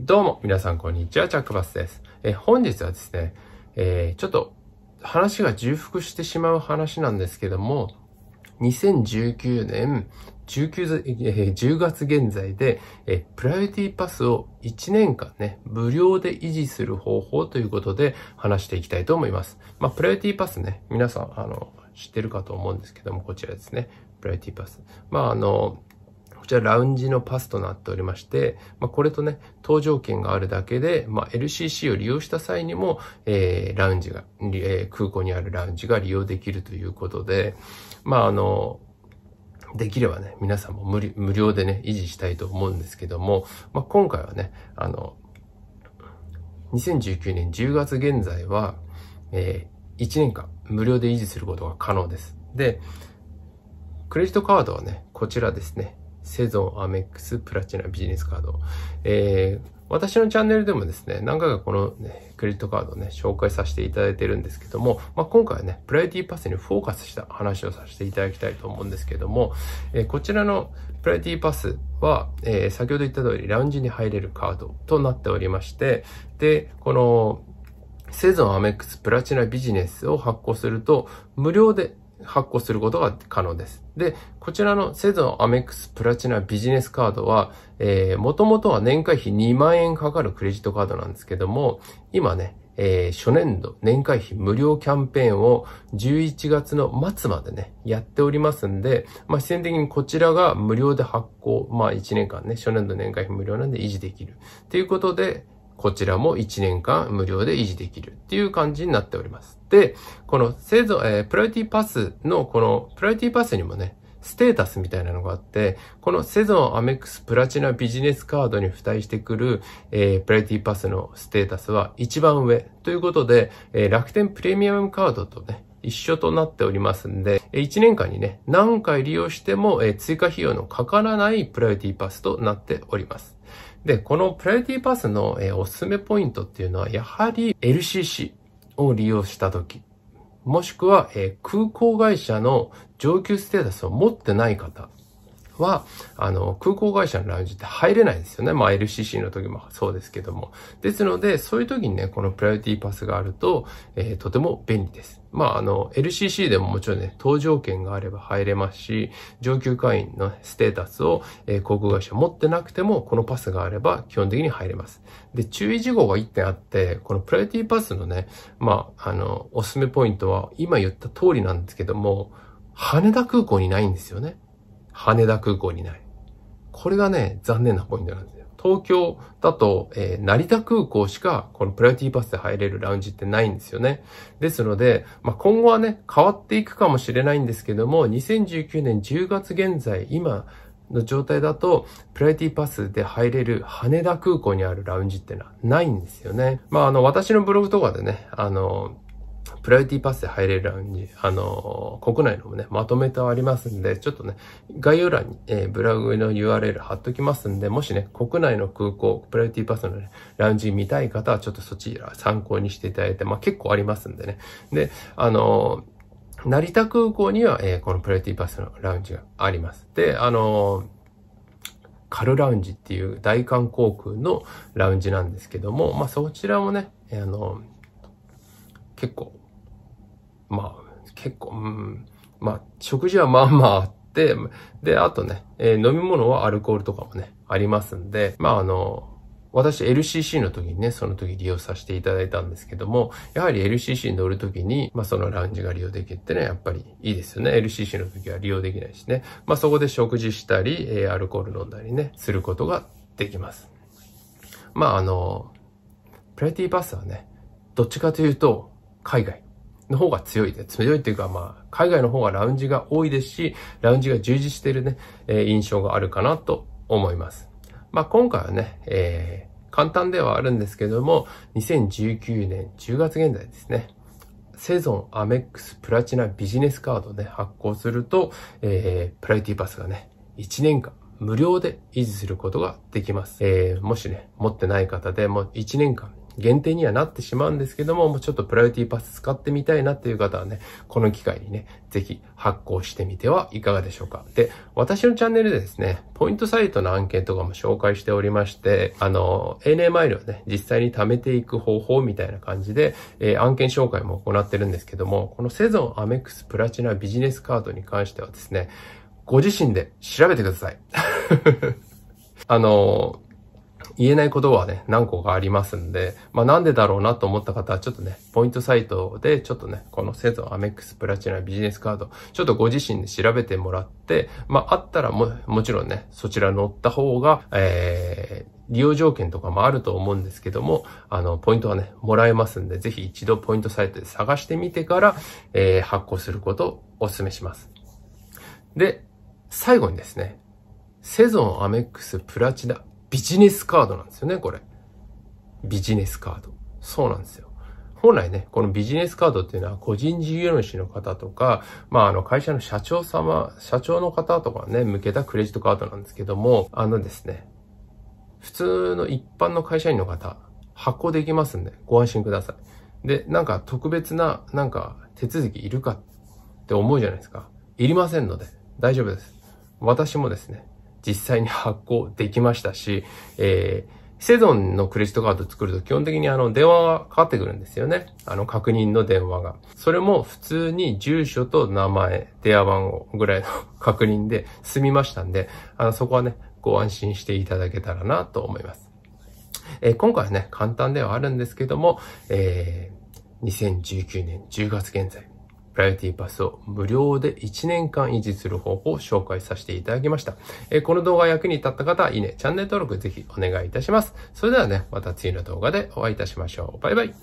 どうも、皆さんこんにちは、チャックバスです。え本日はですね、えー、ちょっと話が重複してしまう話なんですけども、2019年19、10月現在で、えプライオリティパスを1年間ね、無料で維持する方法ということで話していきたいと思います。まあ、プライオリティパスね、皆さん、あの、知ってるかと思うんですけども、こちらですね。プライオリティパス。まあ、あの、ちらラウンジのパスとなっておりまして、まあ、これとね、搭乗券があるだけで、まあ、LCC を利用した際にも、えー、ラウンジが、えー、空港にあるラウンジが利用できるということで、まあ、あの、できればね、皆さんも無無料でね、維持したいと思うんですけども、まあ、今回はね、あの、2019年10月現在は、えー、1年間無料で維持することが可能です。で、クレジットカードはね、こちらですね、セゾンアメックスプラチナビジネスカード。えー、私のチャンネルでもですね、何回かこの、ね、クレジットカードをね、紹介させていただいてるんですけども、まあ、今回はね、プライオリティパスにフォーカスした話をさせていただきたいと思うんですけども、えー、こちらのプライオリティパスは、えー、先ほど言った通りラウンジに入れるカードとなっておりまして、で、この、セゾンアメックスプラチナビジネスを発行すると、無料で発行することが可能です。で、こちらのセゾンアメックスプラチナビジネスカードは、えー、もともとは年会費2万円かかるクレジットカードなんですけども、今ね、えー、初年度年会費無料キャンペーンを11月の末までね、やっておりますんで、まあ、自然的にこちらが無料で発行、まあ、1年間ね、初年度年会費無料なんで維持できる。ということで、こちらも1年間無料で維持できるっていう感じになっております。で、この製造、えー、プライティパスのこの、プライティパスにもね、ステータスみたいなのがあって、このセゾンアメックスプラチナビジネスカードに付帯してくる、えー、プライティパスのステータスは一番上ということで、えー、楽天プレミアムカードとね、一緒となっておりますんで、1年間にね、何回利用してもえ追加費用のかからないプライオティパスとなっております。で、このプライオリティパスの、えー、おすすめポイントっていうのは、やはり LCC を利用したとき、もしくは、えー、空港会社の上級ステータスを持ってない方は、あの、空港会社のラウンジって入れないんですよね。まあ LCC の時もそうですけども。ですので、そういう時にね、このプライオリティパスがあると、えー、とても便利です。まあ、あの、LCC でももちろんね、搭乗券があれば入れますし、上級会員のステータスを、えー、航空会社持ってなくても、このパスがあれば基本的に入れます。で、注意事項が1点あって、このプライオリティパスのね、まあ、あの、おすすめポイントは、今言った通りなんですけども、羽田空港にないんですよね。羽田空港にない。これがね、残念なポイントなんですよ。東京だと、えー、成田空港しか、このプライオリティパスで入れるラウンジってないんですよね。ですので、まあ、今後はね、変わっていくかもしれないんですけども、2019年10月現在、今の状態だと、プライオリティパスで入れる羽田空港にあるラウンジってのはないんですよね。まあ、あの、私のブログとかでね、あの、プライオリティパスで入れるラウンジ、あのー、国内のもね、まとめてありますんで、ちょっとね、概要欄に、えー、ブラグの URL 貼っときますんで、もしね、国内の空港、プライオリティパスのね、ラウンジ見たい方は、ちょっとそちら参考にしていただいて、まあ結構ありますんでね。で、あのー、成田空港には、えー、このプライオリティパスのラウンジがあります。で、あのカルラウンジっていう大韓航空のラウンジなんですけども、まあそちらもね、あの結構、まあ、結構、うん、まあ、食事はまあまああって、で、あとね、えー、飲み物はアルコールとかもね、ありますんで、まああの、私 LCC の時にね、その時利用させていただいたんですけども、やはり LCC に乗る時に、まあそのラウンジが利用できるってね、やっぱりいいですよね。LCC の時は利用できないしね。まあそこで食事したり、えー、アルコール飲んだりね、することができます。まああの、プライティバスはね、どっちかというと、海外の方が強いで、強いっていうかまあ、海外の方がラウンジが多いですし、ラウンジが充実してるね、えー、印象があるかなと思います。まあ今回はね、えー、簡単ではあるんですけども、2019年10月現在ですね。セゾンアメックスプラチナビジネスカードで、ね、発行すると、えー、プライティパスがね、1年間無料で維持することができます。えー、もしね、持ってない方でも1年間限定にはなってしまうんですけども、ちょっとプライオリティパス使ってみたいなっていう方はね、この機会にね、ぜひ発行してみてはいかがでしょうか。で、私のチャンネルでですね、ポイントサイトの案件とかも紹介しておりまして、あの、ANA マイルをね、実際に貯めていく方法みたいな感じで、えー、案件紹介も行ってるんですけども、このセゾンアメックスプラチナビジネスカードに関してはですね、ご自身で調べてください。あの、言えないことはね、何個かありますんで、まあなんでだろうなと思った方は、ちょっとね、ポイントサイトで、ちょっとね、このセゾンアメックスプラチナビジネスカード、ちょっとご自身で調べてもらって、まああったらも、もちろんね、そちら乗った方が、えー、利用条件とかもあると思うんですけども、あの、ポイントはね、もらえますんで、ぜひ一度ポイントサイトで探してみてから、えー、発行することをお勧めします。で、最後にですね、セゾンアメックスプラチナビジネスカードなんですよね、これ。ビジネスカード。そうなんですよ。本来ね、このビジネスカードっていうのは個人事業主の方とか、まああの会社の社長様、社長の方とかね、向けたクレジットカードなんですけども、あのですね、普通の一般の会社員の方、発行できますんで、ご安心ください。で、なんか特別な、なんか手続きいるかって思うじゃないですか。いりませんので、大丈夫です。私もですね、実際に発行できましたし、えー、セドンのクレジットカード作ると基本的にあの電話がかかってくるんですよね。あの確認の電話が。それも普通に住所と名前、電話番号ぐらいの確認で済みましたんで、あのそこはね、ご安心していただけたらなと思います。えー、今回はね、簡単ではあるんですけども、えー、2019年10月現在、ライティパスを無料で1年間維持する方法を紹介させていただきました。えこの動画役に立った方、は、いいね、チャンネル登録ぜひお願いいたします。それではね、また次の動画でお会いいたしましょう。バイバイ。